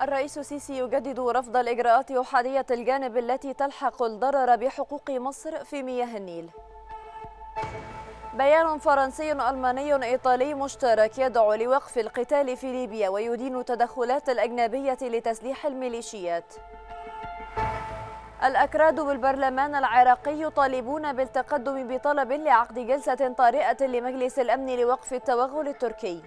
الرئيس السيسي يجدد رفض الإجراءات أحادية الجانب التي تلحق الضرر بحقوق مصر في مياه النيل بيان فرنسي ألماني إيطالي مشترك يدعو لوقف القتال في ليبيا ويدين تدخلات الأجنبية لتسليح الميليشيات الأكراد بالبرلمان العراقي يطالبون بالتقدم بطلب لعقد جلسة طارئة لمجلس الأمن لوقف التوغل التركي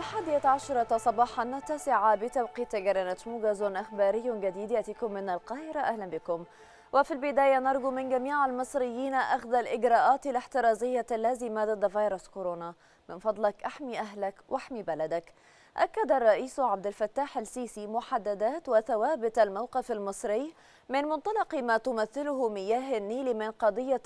الحادية عشرة صباحا التاسعة بتوقيت جرنت موجز إخباري جديد يأتيكم من القاهرة أهلا بكم وفي البداية نرجو من جميع المصريين أخذ الإجراءات الاحترازية اللازمة ضد فيروس كورونا من فضلك أحمي أهلك واحمي بلدك أكد الرئيس عبد الفتاح السيسي محددات وثوابت الموقف المصري من منطلق ما تمثله مياه النيل من قضية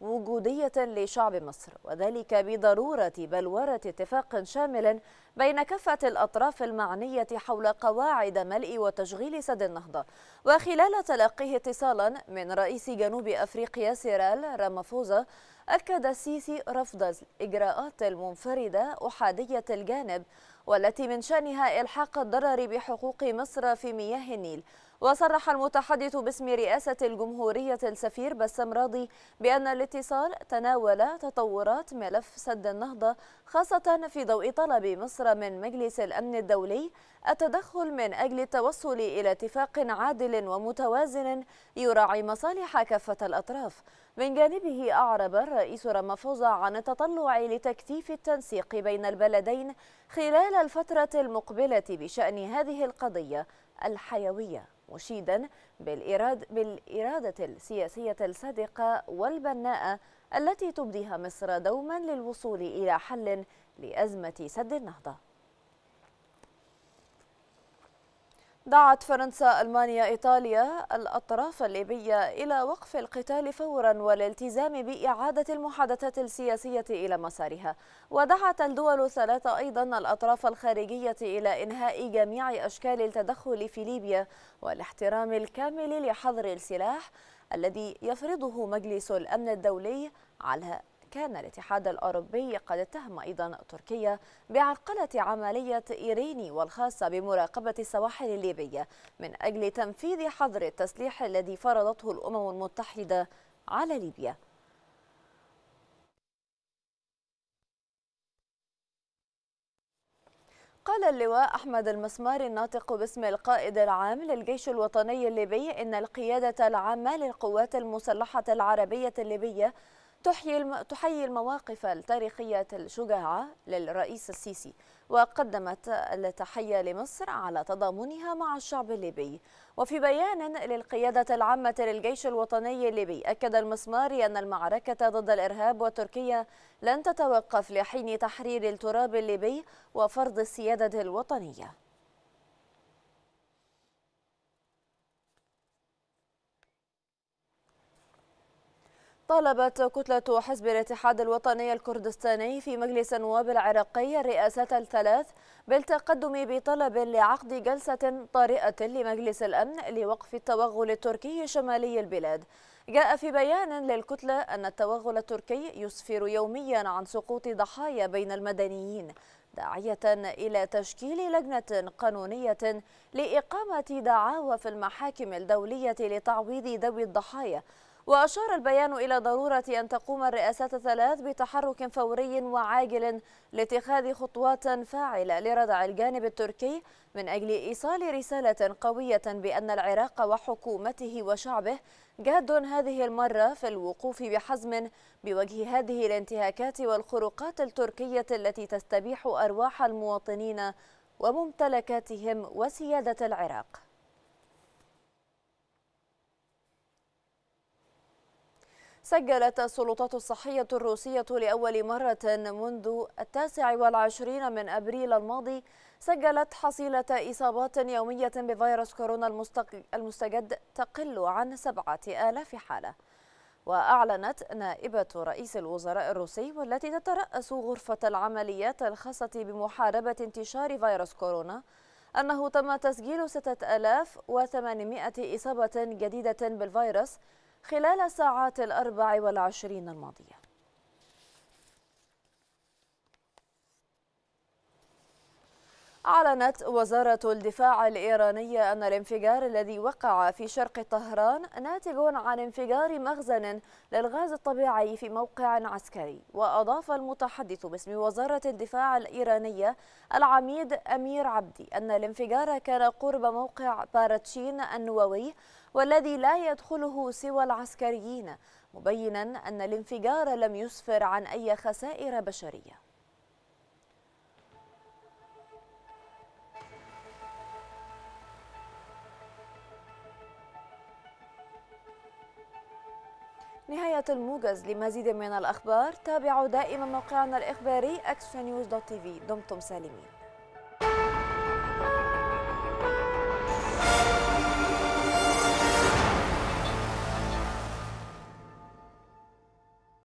وجودية لشعب مصر وذلك بضرورة بلورة اتفاق شامل بين كافة الأطراف المعنية حول قواعد ملء وتشغيل سد النهضة وخلال تلقيه اتصالا من رئيس جنوب أفريقيا سيرال رامافوزا أكد السيسي رفض الإجراءات المنفردة أحادية الجانب والتي من شأنها إلحاق الضرر بحقوق مصر في مياه النيل وصرح المتحدث باسم رئاسة الجمهورية السفير بسام راضي بأن الاتصال تناول تطورات ملف سد النهضة خاصة في ضوء طلب مصر من مجلس الأمن الدولي التدخل من أجل التوصل إلى اتفاق عادل ومتوازن يراعي مصالح كافة الأطراف من جانبه أعرب الرئيس رامافوزا عن التطلع لتكثيف التنسيق بين البلدين خلال الفترة المقبلة بشأن هذه القضية الحيوية مشيدا بالإراد بالإرادة السياسية الصادقة والبناءة التي تبديها مصر دوما للوصول إلى حل لأزمة سد النهضة دعت فرنسا ألمانيا إيطاليا الأطراف الليبية إلى وقف القتال فورا والالتزام بإعادة المحادثات السياسية إلى مسارها ودعت الدول الثلاثة أيضا الأطراف الخارجية إلى إنهاء جميع أشكال التدخل في ليبيا والاحترام الكامل لحظر السلاح الذي يفرضه مجلس الأمن الدولي على كان الاتحاد الأوروبي قد اتهم أيضا تركيا بعرقلة عملية إيريني والخاصة بمراقبة السواحل الليبية من أجل تنفيذ حظر التسليح الذي فرضته الأمم المتحدة على ليبيا قال اللواء أحمد المسمار الناطق باسم القائد العام للجيش الوطني الليبي إن القيادة العامة للقوات المسلحة العربية الليبية تحيي تحيي المواقف التاريخية الشجاعة للرئيس السيسي وقدمت التحية لمصر على تضامنها مع الشعب الليبي وفي بيان للقيادة العامة للجيش الوطني الليبي أكد المسماري أن المعركة ضد الإرهاب وتركيا لن تتوقف لحين تحرير التراب الليبي وفرض السيادة الوطنية طالبت كتلة حزب الاتحاد الوطني الكردستاني في مجلس النواب العراقي الرئاسات الثلاث بالتقدم بطلب لعقد جلسة طارئة لمجلس الأمن لوقف التوغل التركي شمالي البلاد جاء في بيان للكتلة أن التوغل التركي يسفر يوميا عن سقوط ضحايا بين المدنيين داعية إلى تشكيل لجنة قانونية لإقامة دعاوى في المحاكم الدولية لتعويض ذوي الضحايا وأشار البيان إلى ضرورة أن تقوم الرئاسات الثلاث بتحرك فوري وعاجل لاتخاذ خطوات فاعلة لردع الجانب التركي من أجل إيصال رسالة قوية بأن العراق وحكومته وشعبه جاد هذه المرة في الوقوف بحزم بوجه هذه الانتهاكات والخروقات التركية التي تستبيح أرواح المواطنين وممتلكاتهم وسيادة العراق سجلت السلطات الصحية الروسية لأول مرة منذ التاسع والعشرين من أبريل الماضي سجلت حصيلة إصابات يومية بفيروس كورونا المستجد تقل عن سبعة آلاف حالة وأعلنت نائبة رئيس الوزراء الروسي والتي تترأس غرفة العمليات الخاصة بمحاربة انتشار فيروس كورونا أنه تم تسجيل 6800 إصابة جديدة بالفيروس خلال ساعات الأربع والعشرين الماضية أعلنت وزارة الدفاع الإيرانية أن الانفجار الذي وقع في شرق طهران ناتج عن انفجار مخزن للغاز الطبيعي في موقع عسكري وأضاف المتحدث باسم وزارة الدفاع الإيرانية العميد أمير عبدي أن الانفجار كان قرب موقع باراتشين النووي والذي لا يدخله سوى العسكريين مبينا أن الانفجار لم يسفر عن أي خسائر بشرية نهاية الموجز لمزيد من الأخبار تابعوا دائما موقعنا الإخباري أكسنيوز دوت تي في دمتم سالمين